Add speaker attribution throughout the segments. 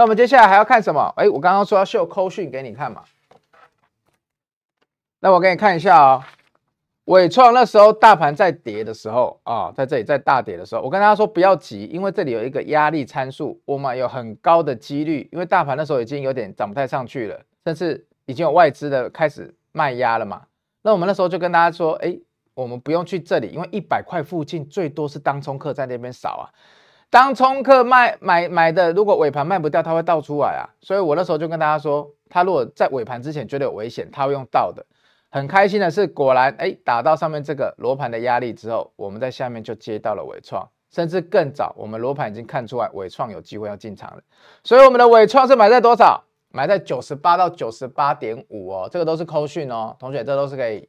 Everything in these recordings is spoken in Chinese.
Speaker 1: 那我们接下来还要看什么？哎，我刚刚说要秀扣讯给你看嘛。那我给你看一下啊。伟创那时候大盘在跌的时候啊，在这里在大跌的时候，我跟大家说不要急，因为这里有一个压力参数，我们有很高的几率，因为大盘那时候已经有点涨不太上去了，甚至已经有外资的开始卖压了嘛。那我们那时候就跟大家说，哎，我们不用去这里，因为一百块附近最多是当冲客在那边扫啊。当冲客卖买买的，如果尾盘卖不掉，它会倒出来啊。所以我那时候就跟大家说，他如果在尾盘之前觉得有危险，他会用倒的。很开心的是，果然哎，打到上面这个罗盘的压力之后，我们在下面就接到了尾创，甚至更早，我们罗盘已经看出来尾创有机会要进场了。所以我们的尾创是买在多少？买在九十八到九十八点五哦，这个都是扣线哦，同学，这都是可以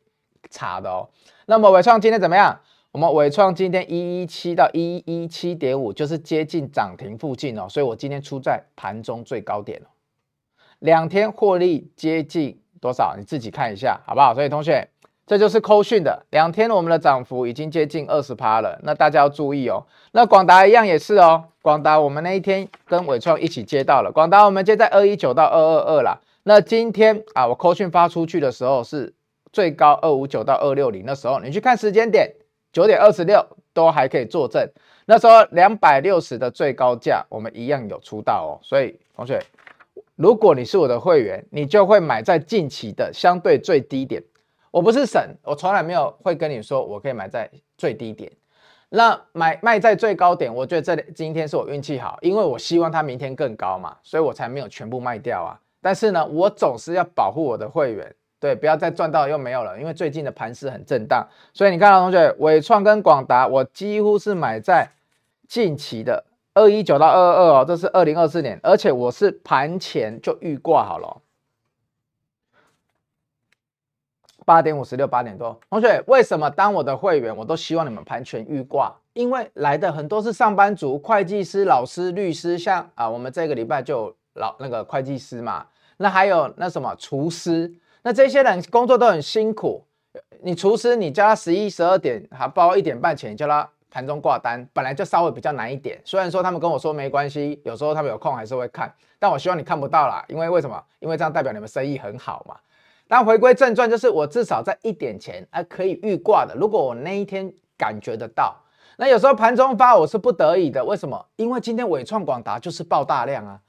Speaker 1: 查的哦。那么尾创今天怎么样？我们伟创今天一一七到一一七点五，就是接近涨停附近哦，所以我今天出在盘中最高点两天获利接近多少？你自己看一下，好不好？所以同学，这就是扣讯的两天，我们的涨幅已经接近二十趴了。那大家要注意哦。那广达一样也是哦，广达我们那一天跟伟创一起接到了，广达我们接在二一九到二二二啦。那今天啊，我扣讯发出去的时候是最高二五九到二六零的时候，你去看时间点。九点二十六都还可以作证，那时候两百六十的最高价，我们一样有出到哦。所以，同学，如果你是我的会员，你就会买在近期的相对最低点。我不是省，我从来没有会跟你说我可以买在最低点。那买卖在最高点，我觉得这里今天是我运气好，因为我希望它明天更高嘛，所以我才没有全部卖掉啊。但是呢，我总是要保护我的会员。对，不要再赚到又没有了，因为最近的盘势很震荡，所以你看到同学伟创跟广达，我几乎是买在近期的二一九到二二二哦，这是二零二四年，而且我是盘前就预挂好了，八点五十六八点多。同学，为什么当我的会员，我都希望你们盘前预挂？因为来的很多是上班族、会计师、老师、律师，像啊，我们这个礼拜就老那个会计师嘛，那还有那什么厨师。那这些人工作都很辛苦，你厨师你叫他十一十二点，还包一点半前叫他盘中挂单，本来就稍微比较难一点。虽然说他们跟我说没关系，有时候他们有空还是会看，但我希望你看不到啦，因为为什么？因为这样代表你们生意很好嘛。但回归正传，就是我至少在一点前啊可以预挂的。如果我那一天感觉得到，那有时候盘中发我是不得已的。为什么？因为今天伟创广达就是爆大量啊。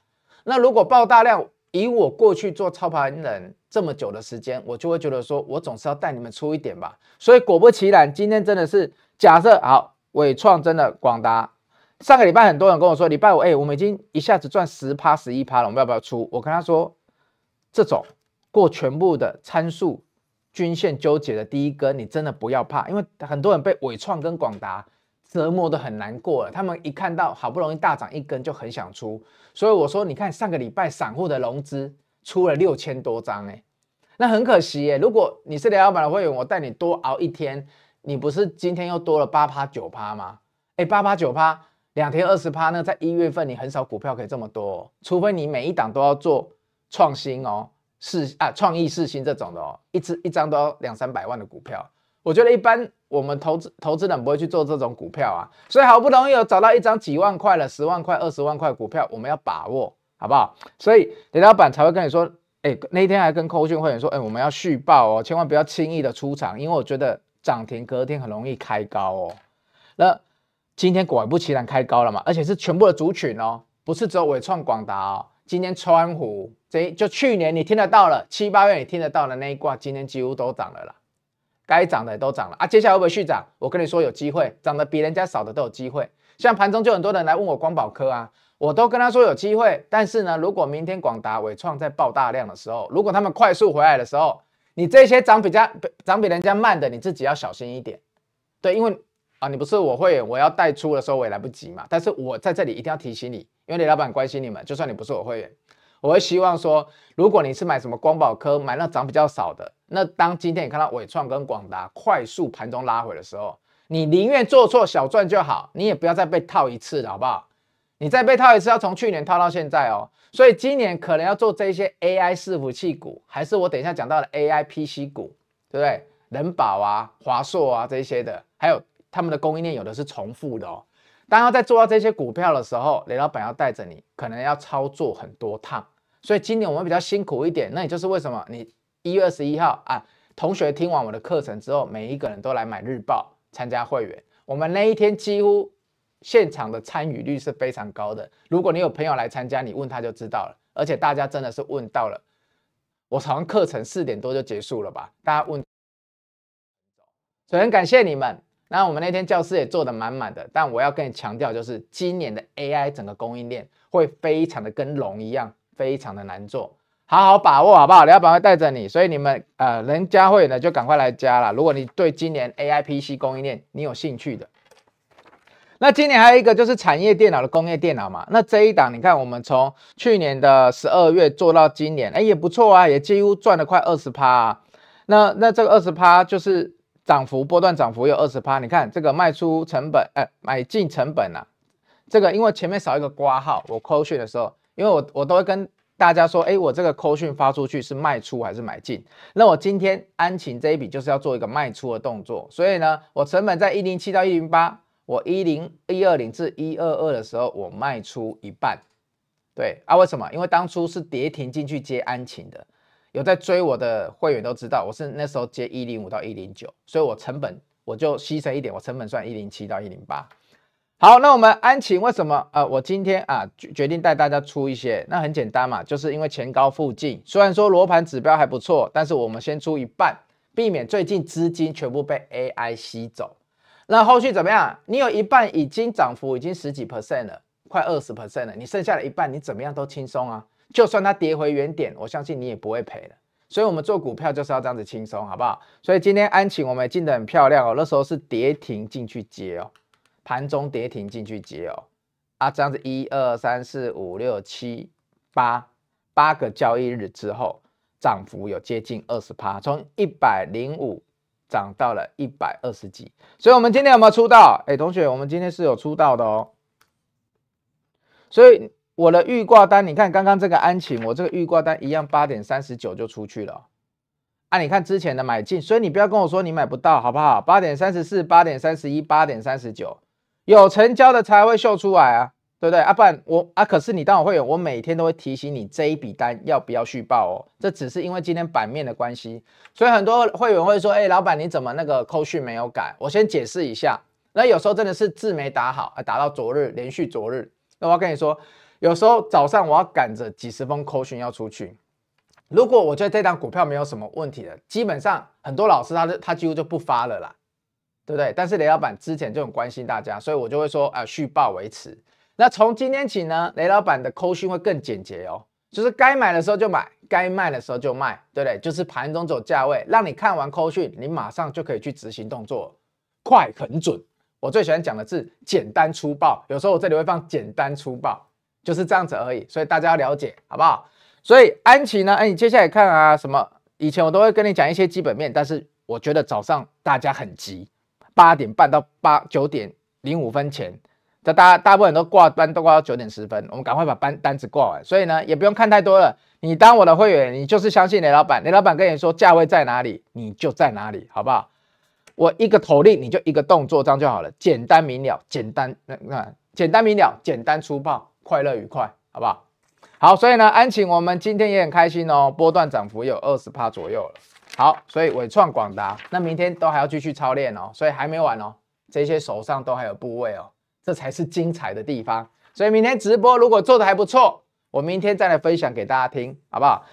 Speaker 1: 那如果爆大量，以我过去做操盘人。这么久的时间，我就会觉得说，我总是要带你们出一点吧。所以果不其然，今天真的是假设好伟创真的广达，上个礼拜很多人跟我说，礼拜五哎，我们已经一下子赚十趴十一趴了，我们要不要出？我跟他说，这种过全部的参数均线纠结的第一根，你真的不要怕，因为很多人被伟创跟广达折磨的很难过了。他们一看到好不容易大涨一根，就很想出。所以我说，你看上个礼拜散户的融资。出了六千多张哎，那很可惜耶。如果你是雷老板的会员，我带你多熬一天，你不是今天又多了八趴九趴吗？哎，八趴九趴，两天二十趴。那在一月份你很少股票可以这么多，除非你每一档都要做创新哦，四啊创意四新这种的哦，一只一张都两三百万的股票。我觉得一般我们投资投资人不会去做这种股票啊，所以好不容易有找到一张几万块的、十万块、二十万块股票，我们要把握。好不好？所以李老板才会跟你说，哎，那天还跟科讯会员说，哎，我们要续报哦，千万不要轻易的出场，因为我觉得涨停隔天很容易开高哦。那今天果不其然开高了嘛，而且是全部的族群哦，不是只有伟创、广达哦。今天川湖，这就去年你听得到了，七八月你听得到的那一卦，今天几乎都涨了啦，该涨的也都涨了啊。接下来会不会续涨？我跟你说有机会，涨的比人家少的都有机会。像盘中就很多人来问我光宝科啊。我都跟他说有机会，但是呢，如果明天广达、伟创在爆大量的时候，如果他们快速回来的时候，你这些涨比较、涨比人家慢的，你自己要小心一点。对，因为啊，你不是我会员，我要带出的时候我也来不及嘛。但是我在这里一定要提醒你，因为李老板关心你们，就算你不是我会员，我会希望说，如果你是买什么光宝科，买那涨比较少的，那当今天你看到伟创跟广达快速盘中拉回的时候，你宁愿做错小赚就好，你也不要再被套一次，了，好不好？你再被套一次，要从去年套到现在哦，所以今年可能要做这些 AI 伺服器股，还是我等一下讲到的 AI PC 股，对不对？人保啊、华硕啊这些的，还有他们的供应链，有的是重复的哦。当要在做到这些股票的时候，雷老板要带着你，可能要操作很多趟，所以今年我们比较辛苦一点。那也就是为什么你一月二十一号啊，同学听完我的课程之后，每一个人都来买日报参加会员，我们那一天几乎。现场的参与率是非常高的。如果你有朋友来参加，你问他就知道了。而且大家真的是问到了，我好像课程四点多就结束了吧？大家问，首很感谢你们。那我们那天教室也坐的满满的。但我要跟你强调，就是今年的 AI 整个供应链会非常的跟龙一样，非常的难做，好好把握，好不好？李老板会带着你。所以你们呃能加会的就赶快来加了。如果你对今年 AIPC 供应链你有兴趣的。那今年还有一个就是产业电脑的工业电脑嘛，那这一档你看，我们从去年的十二月做到今年，哎也不错啊，也几乎赚了快二十趴啊。那那这个二十趴就是涨幅波段涨幅有二十趴，你看这个卖出成本，哎买进成本呐，这个因为前面少一个挂号，我扣讯的时候，因为我我都会跟大家说，哎我这个扣讯发出去是卖出还是买进？那我今天安晴这一笔就是要做一个卖出的动作，所以呢，我成本在一零七到一零八。我一零一二零至一二二的时候，我卖出一半，对啊，为什么？因为当初是跌停进去接安晴的，有在追我的会员都知道，我是那时候接一零五到一零九，所以我成本我就牺牲一点，我成本算一零七到一零八。好，那我们安晴为什么？呃，我今天啊决定带大家出一些，那很简单嘛，就是因为前高附近，虽然说罗盘指标还不错，但是我们先出一半，避免最近资金全部被 AI 吸走。那后续怎么样？你有一半已经涨幅已经十几 percent 了，快二十 percent 了。你剩下的一半，你怎么样都轻松啊！就算它跌回原点，我相信你也不会赔的。所以，我们做股票就是要这样子轻松，好不好？所以今天安琪我们进得很漂亮哦，那时候是跌停进去接哦，盘中跌停进去接哦。啊，这样子，一二三四五六七八八个交易日之后，涨幅有接近二十趴，从一百零五。涨到了一百二十几，所以我们今天有没有出道？哎，同学，我们今天是有出道的哦。所以我的预挂单，你看刚刚这个安晴，我这个预挂单一样，八点三十九就出去了。啊，你看之前的买进，所以你不要跟我说你买不到，好不好？八点三十四，八点三十一，八点三十九，有成交的才会秀出来啊。对不对？不然我啊，可是你当我会员，我每天都会提醒你这一笔单要不要续报哦。这只是因为今天版面的关系，所以很多会员会说：“哎，老板，你怎么那个扣讯没有改？”我先解释一下，那有时候真的是字没打好，打到昨日连续昨日。那我要跟你说，有时候早上我要赶着几十封扣讯要出去，如果我觉得这单股票没有什么问题的，基本上很多老师他的他几乎就不发了啦，对不对？但是雷老板之前就很关心大家，所以我就会说：“啊，续报维持。”那从今天起呢，雷老板的口讯会更简洁哦，就是该买的时候就买，该卖的时候就卖，对不对？就是盘中走价位，让你看完口讯，你马上就可以去执行动作，快很准。我最喜欢讲的是简单粗暴，有时候我这里会放简单粗暴，就是这样子而已，所以大家要了解，好不好？所以安琪呢，哎，你接下来看啊，什么？以前我都会跟你讲一些基本面，但是我觉得早上大家很急，八点半到八九点零五分前。这大大部分都挂单都挂到九点十分，我们赶快把单单子挂完。所以呢，也不用看太多了。你当我的会员，你就是相信雷老板。雷老板跟你说价位在哪里，你就在哪里，好不好？我一个口令，你就一个动作样就好了，简单明了，简单那那简单明了，简单粗暴，快乐愉快，好不好？好，所以呢，安晴，我们今天也很开心哦，波段涨幅有二十趴左右了。好，所以伟创、广达，那明天都还要继续操练哦，所以还没完哦，这些手上都还有部位哦。这才是精彩的地方，所以明天直播如果做的还不错，我明天再来分享给大家听，好不好？